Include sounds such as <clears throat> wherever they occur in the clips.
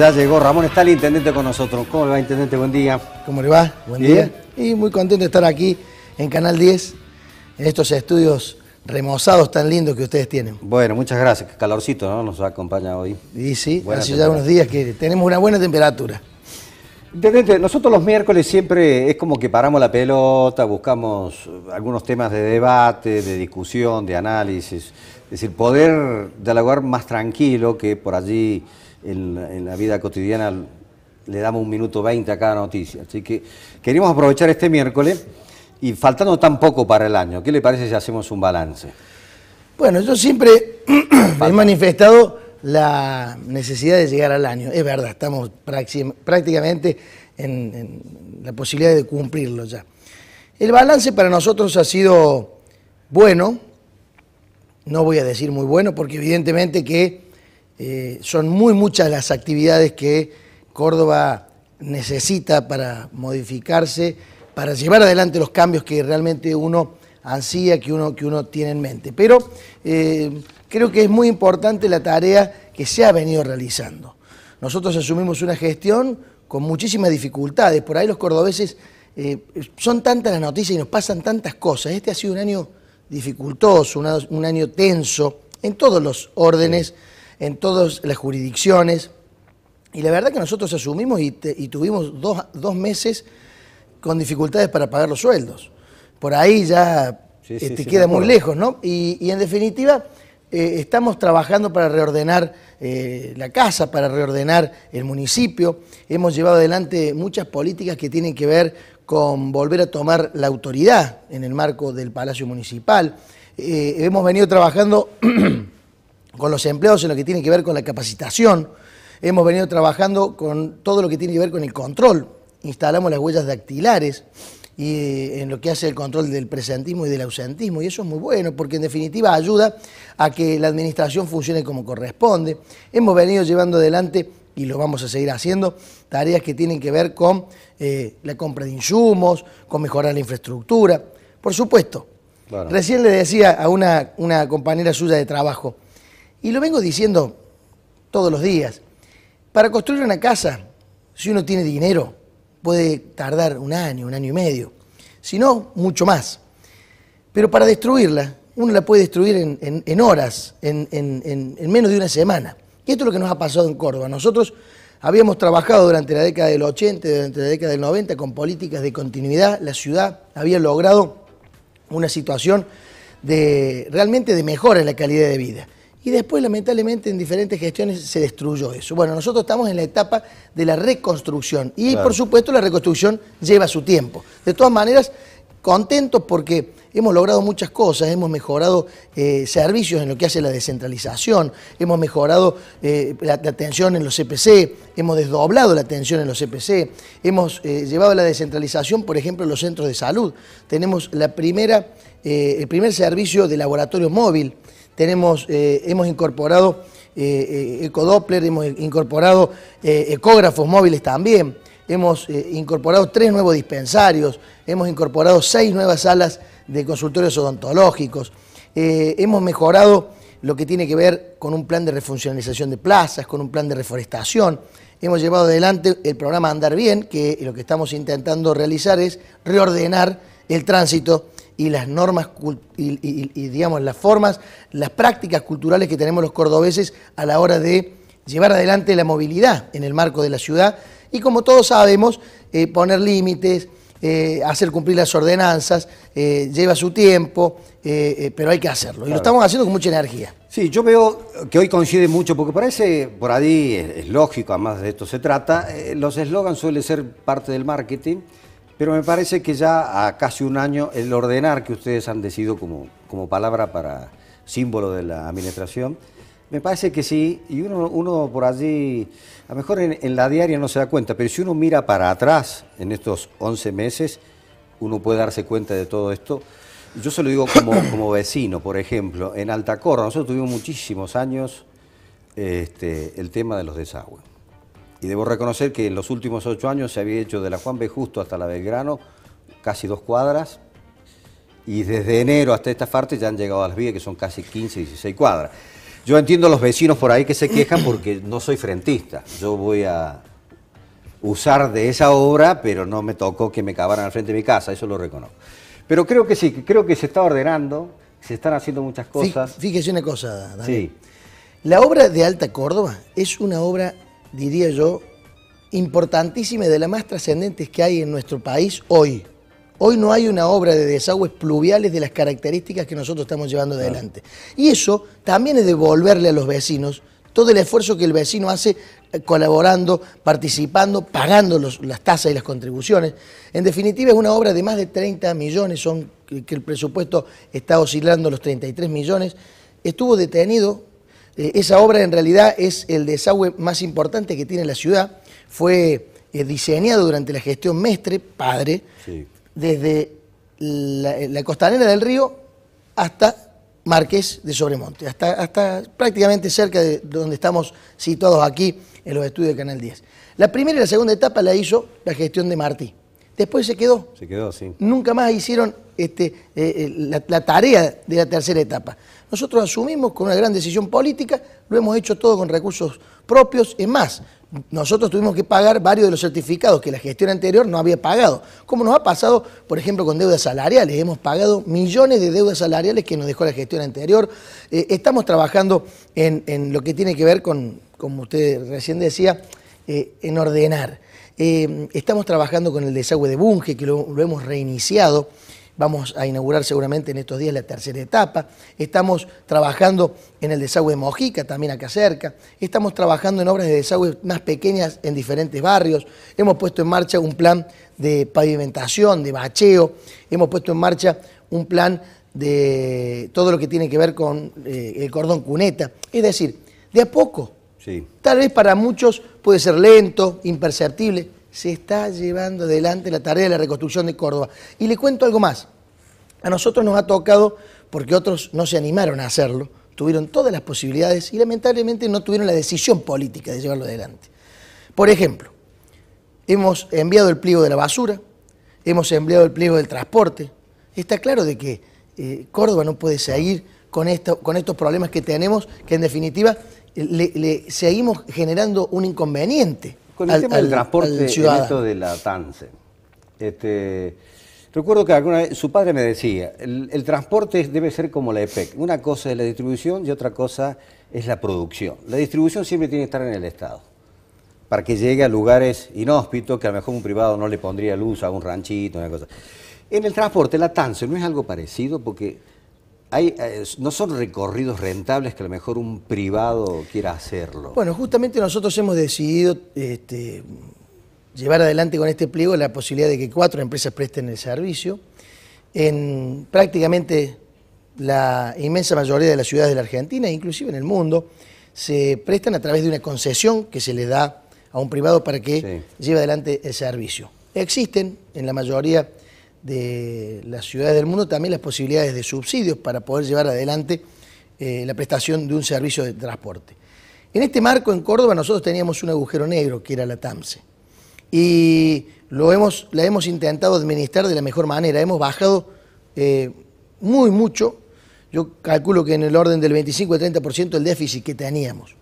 Ya llegó Ramón está el intendente con nosotros. ¿Cómo le va, intendente? Buen día. ¿Cómo le va? Buen día. Y muy contento de estar aquí en Canal 10, en estos estudios remozados tan lindos que ustedes tienen. Bueno, muchas gracias. Calorcito, ¿no? Nos acompañado hoy. Y sí, hace ya unos días que tenemos una buena temperatura. Intendente, nosotros los miércoles siempre es como que paramos la pelota, buscamos algunos temas de debate, de discusión, de análisis. Es decir, poder dialogar más tranquilo que por allí en, la vida cotidiana le damos un minuto 20 a cada noticia. Así que queremos aprovechar este miércoles y faltando tan poco para el año, ¿qué le parece si hacemos un balance? Bueno, yo siempre <clears throat> he manifestado la necesidad de llegar al año. Es verdad, estamos prácticamente en, la posibilidad de cumplirlo ya. El balance para nosotros ha sido bueno, no voy a decir muy bueno, porque evidentemente que eh, son muy muchas las actividades que Córdoba necesita para modificarse, para llevar adelante los cambios que realmente uno ansía, que uno, que uno tiene en mente. Pero eh, creo que es muy importante la tarea que se ha venido realizando. Nosotros asumimos una gestión con muchísimas dificultades. Por ahí los cordobeses eh, son tantas las noticias y nos pasan tantas cosas. Este ha sido un año dificultoso, un, año tenso en todos los órdenes en todas las jurisdicciones. Y la verdad que nosotros asumimos y, tuvimos dos, meses con dificultades para pagar los sueldos. Por ahí ya te este, queda muy lejos, ¿no? Y, en definitiva, eh, estamos trabajando para reordenar eh, la casa, para reordenar el municipio. Hemos llevado adelante muchas políticas que tienen que ver con volver a tomar la autoridad en el marco del Palacio Municipal. Eh, hemos venido trabajando <clears throat> con los empleados en lo que tiene que ver con la capacitación. Hemos venido trabajando con todo lo que tiene que ver con el control. Instalamos las huellas dactilares y eh, en lo que hace el control del presentismo y del ausentismo. Y eso es muy bueno porque en definitiva ayuda a que la administración funcione como corresponde. Hemos venido llevando adelante y lo vamos a seguir haciendo, tareas que tienen que ver con eh, la compra de insumos, con mejorar la infraestructura. Por supuesto, recién le decía a una compañera suya de trabajo, y lo vengo diciendo todos los días. Para construir una casa, si uno tiene dinero, puede tardar un año, un año y medio. Si no, mucho más. Pero para destruirla, uno la puede destruir en, horas, en, menos de una semana. Y esto es lo que nos ha pasado en Córdoba. Nosotros habíamos trabajado durante la década del 80, durante la década del 90, con políticas de continuidad. La ciudad había logrado una situación de, realmente de mejora en la calidad de vida y después lamentablemente en diferentes gestiones se destruyó eso. Bueno, nosotros estamos en la etapa de la reconstrucción y por supuesto la reconstrucción lleva su tiempo. De todas maneras, contentos porque hemos logrado muchas cosas, hemos mejorado eh, servicios en lo que hace la descentralización, hemos mejorado eh, la, atención en los CPC, hemos desdoblado la atención en los CPC, hemos llevado eh, llevado la descentralización, por ejemplo, en los centros de salud. Tenemos la primera, el primer servicio de laboratorio móvil eh, hemos incorporado eh, eh ecodoppler, hemos incorporado eh, ecógrafos móviles también, hemos incorporado tres nuevos dispensarios, hemos incorporado seis nuevas salas de consultorios odontológicos, hemos mejorado lo que tiene que ver con un plan de refuncionalización de plazas, con un plan de reforestación. Hemos llevado adelante el programa Andar Bien, que lo que estamos intentando realizar es reordenar el tránsito y las normas y, digamos las formas, las prácticas culturales que tenemos los cordobeses a la hora de llevar adelante la movilidad en el marco de la ciudad y como todos sabemos, eh, poner límites, eh, hacer cumplir las ordenanzas, eh, lleva su tiempo, pero hay que hacerlo. Y lo estamos haciendo con mucha energía. Sí, yo veo que hoy coincide mucho, porque parece, por ahí es, es lógico, además de esto se trata, los eslogans suelen ser parte del marketing. Pero me parece que ya a casi un año el ordenar que ustedes han decidido como, como palabra para símbolo de la administración, me parece que sí, y uno, uno por allí, a lo mejor en, la diaria no se da cuenta, pero si uno mira para atrás en estos 11 meses, uno puede darse cuenta de todo esto. Yo se lo digo como, <coughs> como vecino, por ejemplo, en Altacorra, nosotros tuvimos muchísimos años este, el tema de los desagües. Y debo reconocer que en los últimos ocho años se había hecho de la Juan B. Justo hasta la Belgrano casi dos cuadras. Y desde enero hasta esta parte ya han llegado a las vías que son casi 15, 16 cuadras. Yo entiendo a los vecinos por ahí que se quejan porque no soy frentista. Yo voy a usar de esa obra, pero no me tocó que me cavaran al frente de mi casa, eso lo reconozco. Pero creo que sí, creo que se está ordenando, se están haciendo muchas cosas. Fíjese una cosa, Daniel. Sí. La obra de Alta Córdoba es una obra diría yo, importantísima y de las más trascendentes que hay en nuestro país hoy. Hoy no hay una obra de desagües pluviales de las características que nosotros estamos llevando adelante. Y eso también es devolverle a los vecinos todo el esfuerzo que el vecino hace eh, colaborando, participando, pagando las tasas y las contribuciones. En definitiva, es una obra de más de 30 millones, son que el presupuesto está oscilando los 33 millones. Estuvo detenido eh, esa obra en realidad es el desagüe más importante que tiene la ciudad. Fue eh, diseñado durante la gestión Mestre, padre, desde eh, la, costanera del río hasta Marqués de Sobremonte, hasta, hasta prácticamente cerca de donde estamos situados aquí en los estudios de Canal 10. La primera y la segunda etapa la hizo la gestión de Martí después se quedó. Se quedó, sí. Nunca más hicieron este, eh, eh, la, tarea de la tercera etapa. Nosotros asumimos con una gran decisión política, lo hemos hecho todo con recursos propios, es más, nosotros tuvimos que pagar varios de los certificados que la gestión anterior no había pagado, como nos ha pasado, por ejemplo, con deudas salariales, hemos pagado millones de deudas salariales que nos dejó la gestión anterior, eh, estamos trabajando en, lo que tiene que ver con, como usted recién decía, en ordenar. Em, estamos trabajando con el desagüe de Bunge, que lo, hemos reiniciado. Vamos a inaugurar seguramente en estos días la tercera etapa. Estamos trabajando en el desagüe de Mojica, también acá cerca. Estamos trabajando en obras de desagüe más pequeñas en diferentes barrios. Hemos puesto en marcha un plan de pavimentación, de bacheo. Hemos puesto en marcha un plan de todo lo que tiene que ver con eh, el cordón cuneta. Es decir, de a poco Tal vez para muchos puede ser lento, imperceptible. Se está llevando adelante la tarea de la reconstrucción de Córdoba. Y le cuento algo más. A nosotros nos ha tocado, porque otros no se animaron a hacerlo, tuvieron todas las posibilidades y lamentablemente no tuvieron la decisión política de llevarlo adelante. Por ejemplo, hemos enviado el pliego de la basura, hemos enviado el pliego del transporte. Está claro de que eh, Córdoba no puede seguir con, con estos problemas que tenemos, que en definitiva le, seguimos generando un inconveniente. Con el tema del transporte en esto de la TANSE. Este, recuerdo que alguna vez su padre me decía, el, transporte debe ser como la EPEC. Una cosa es la distribución y otra cosa es la producción. La distribución siempre tiene que estar en el Estado, para que llegue a lugares inhóspitos que a lo mejor un privado no le pondría luz a un ranchito, una cosa. En el transporte, la TANSE no es algo parecido porque eh, ¿No son recorridos rentables que a lo mejor un privado quiera hacerlo? Bueno, justamente nosotros hemos decidido este, llevar adelante con este pliego la posibilidad de que cuatro empresas presten el servicio en prácticamente la inmensa mayoría de las ciudades de la Argentina, e inclusive en el mundo, se prestan a través de una concesión que se le da a un privado para que lleve adelante el servicio. Existen en la mayoría de las ciudades del mundo también las posibilidades de subsidios para poder llevar adelante eh, la prestación de un servicio de transporte. En este marco, en Córdoba, nosotros teníamos un agujero negro, que era la TAMSE, y lo hemos, la hemos intentado administrar de la mejor manera. Hemos bajado eh, muy mucho, yo calculo que en el orden del 25 al 30% el déficit que teníamos.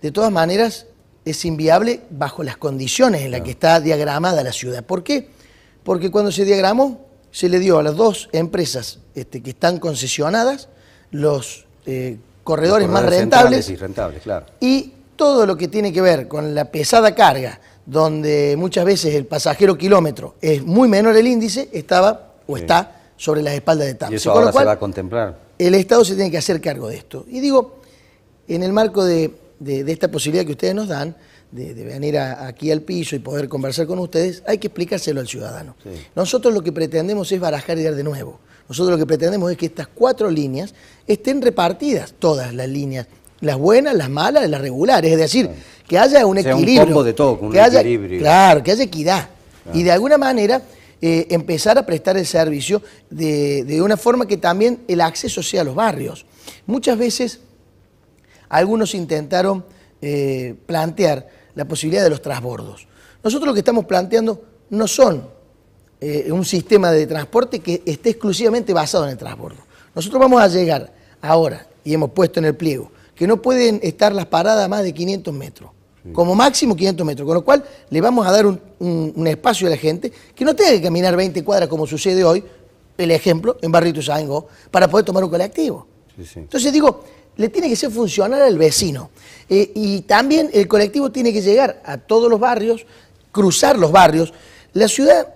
De todas maneras, es inviable bajo las condiciones en las que está diagramada la ciudad. ¿Por qué? porque cuando se diagramó, se le dio a las dos empresas este, que están concesionadas los, eh, corredores, más rentables. Y, rentables claro. y todo lo que tiene que ver con la pesada carga, donde muchas veces el pasajero kilómetro es muy menor el índice, estaba o está sobre la espaldas de TAP. Y eso ahora se va a contemplar. El Estado se tiene que hacer cargo de esto. Y digo, en el marco de de, esta posibilidad que ustedes nos dan de, venir aquí al piso y poder conversar con ustedes, hay que explicárselo al ciudadano. Nosotros lo que pretendemos es barajar y dar de nuevo. Nosotros lo que pretendemos es que estas cuatro líneas estén repartidas, todas las líneas, las buenas, las malas, las regulares, es decir, que haya un equilibrio. de todo, que haya, equilibrio. Claro, que haya equidad. Y de alguna manera eh, empezar a prestar el servicio de, de una forma que también el acceso sea a los barrios. Muchas veces algunos intentaron eh, plantear la posibilidad de los transbordos. Nosotros lo que estamos planteando no son eh, un sistema de transporte que esté exclusivamente basado en el transbordo. Nosotros vamos a llegar ahora, y hemos puesto en el pliego, que no pueden estar las paradas más de 500 metros, como máximo 500 metros, con lo cual le vamos a dar un, espacio a la gente que no tenga que caminar 20 cuadras como sucede hoy, el ejemplo, en Barrito Sango, para poder tomar un colectivo. Entonces digo, le tiene que ser funcional al vecino. Eh, y también el colectivo tiene que llegar a todos los barrios, cruzar los barrios. La ciudad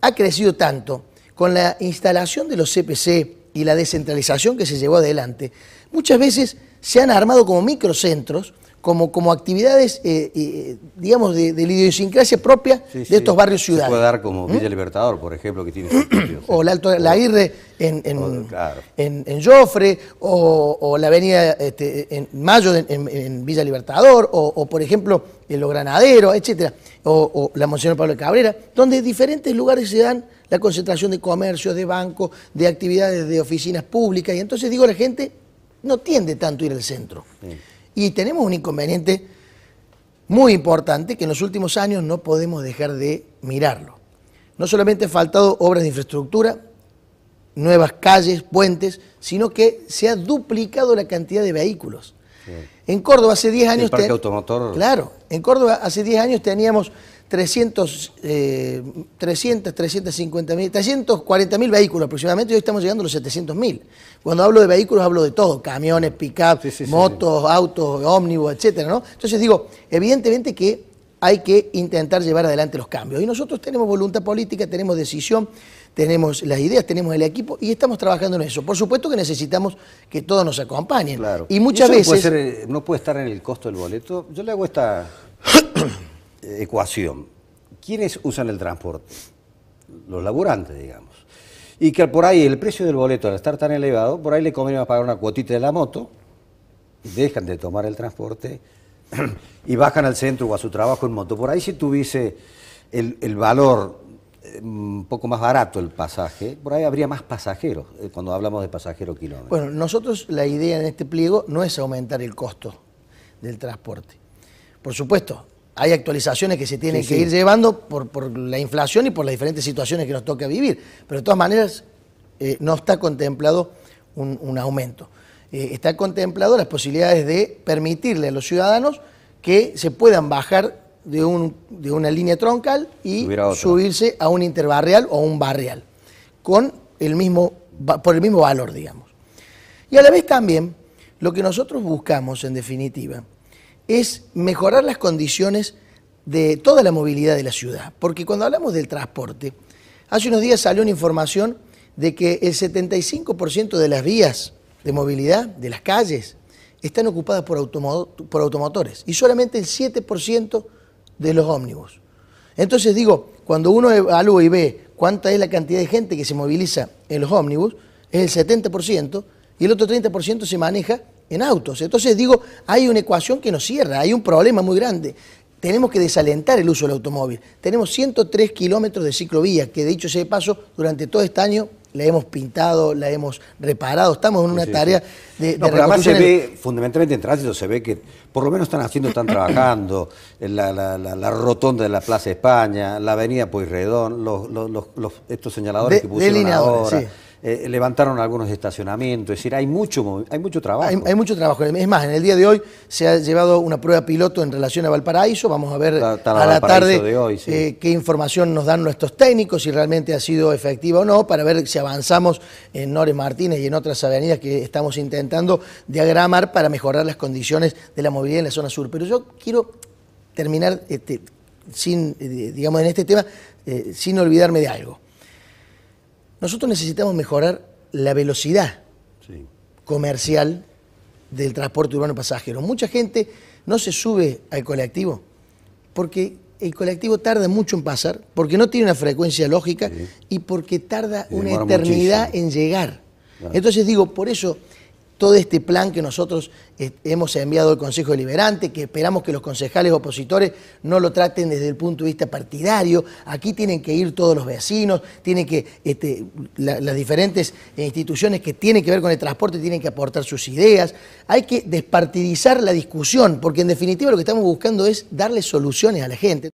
ha crecido tanto con la instalación de los CPC y la descentralización que se llevó adelante. Muchas veces se han armado como microcentros, como, como actividades, eh, eh, digamos, de, la idiosincrasia propia de estos barrios ciudadanos. puede dar como Villa ¿Mm? Libertador, por ejemplo, que tiene... <coughs> o la, Alto, la en, en, oh, o, la avenida este, en Mayo en, Villa Libertador, o, por ejemplo en Los Granaderos, etc. O, la Monseñor Pablo Cabrera, donde diferentes lugares se dan la concentración de comercios, de bancos, de actividades de oficinas públicas. Y entonces digo, la gente no tiende tanto a ir al centro. Y tenemos un inconveniente muy importante que en los últimos años no podemos dejar de mirarlo. No solamente ha faltado obras de infraestructura, nuevas calles, puentes, sino que se ha duplicado la cantidad de vehículos. En Córdoba hace 10 años... Claro, en Córdoba hace 10 años teníamos 300, 300 350 mil, 340 mil vehículos aproximadamente, hoy estamos llegando a los 700 mil. Cuando hablo de vehículos hablo de todo, camiones, pick-up, motos, autos, ómnibus, etcétera, ¿no? Entonces digo, evidentemente que hay que intentar llevar adelante los cambios. Y nosotros tenemos voluntad política, tenemos decisión, tenemos las ideas, tenemos el equipo y estamos trabajando en eso. Por supuesto que necesitamos que todos nos acompañen. Y muchas veces... Eh, no puede, estar en el costo del boleto. Yo le hago esta <coughs> eh, ecuación. ¿Quiénes usan el transporte? Los laburantes, digamos. Y que por ahí el precio del boleto, al estar tan elevado, por ahí le conviene pagar una cuotita de la moto, dejan de tomar el transporte <coughs> y bajan al centro o a su trabajo en moto. Por ahí si tuviese el valor un poco más barato el pasaje, por ahí habría más pasajeros eh, cuando hablamos de pasajero kilómetro. Bueno, nosotros la idea en este pliego no es aumentar el costo del transporte. Por supuesto, hay actualizaciones que se tienen que ir llevando por, la inflación y por las diferentes situaciones que nos toca vivir, pero de todas maneras eh, no está contemplado un, aumento. Eh, está contemplado las posibilidades de permitirle a los ciudadanos que se puedan bajar de, un, de una línea troncal y subirse a un interbarrial o un barrial, con el mismo, por el mismo valor, digamos. Y a la vez también, lo que nosotros buscamos, en definitiva, es mejorar las condiciones de toda la movilidad de la ciudad. Porque cuando hablamos del transporte, hace unos días salió una información de que el 75% de las vías de movilidad, de las calles, están ocupadas por automotores y solamente el 7% de los ómnibus. Entonces digo, cuando uno evalúa y ve cuánta es la cantidad de gente que se moviliza en los ómnibus, es el 70% y el otro 30% se maneja en autos. Entonces digo, hay una ecuación que nos cierra, hay un problema muy grande. Tenemos que desalentar el uso del automóvil. Tenemos 103 kilómetros de ciclovía, que de hecho se paso, durante todo este año la hemos pintado, la hemos reparado, estamos en una tarea de, de pero además se ve, fundamentalmente en tránsito, se ve que por lo menos están haciendo, están trabajando, eh, la, la, la, rotonda de la Plaza España, la avenida Pueyrredón, los, estos señaladores que pusieron ahora. Sí. Eh, levantaron algunos estacionamientos, es decir, hay mucho, hay mucho trabajo. Hay, mucho trabajo. Es más, en el día de hoy se ha llevado una prueba piloto en relación a Valparaíso, vamos a ver a la tarde eh, qué información nos dan nuestros técnicos, si realmente ha sido efectiva o no, para ver si avanzamos en Nores Martínez y en otras avenidas que estamos intentando diagramar para mejorar las condiciones de la movilidad en la zona sur. Pero yo quiero terminar este, sin, eh, digamos, en este tema, sin olvidarme de algo. Nosotros necesitamos mejorar la velocidad comercial del transporte urbano pasajero. Mucha gente no se sube al colectivo porque el colectivo tarda mucho en pasar, porque no tiene una frecuencia lógica y porque tarda una eternidad en llegar. Entonces digo, por eso todo este plan que nosotros eh, hemos enviado al Consejo Deliberante, que esperamos que los concejales opositores no lo traten desde el punto de vista partidario. Aquí tienen que ir todos los vecinos, tienen que este, las diferentes instituciones que tienen que ver con el transporte tienen que aportar sus ideas. Hay que despartidizar la discusión, porque en definitiva lo que estamos buscando es darle soluciones a la gente.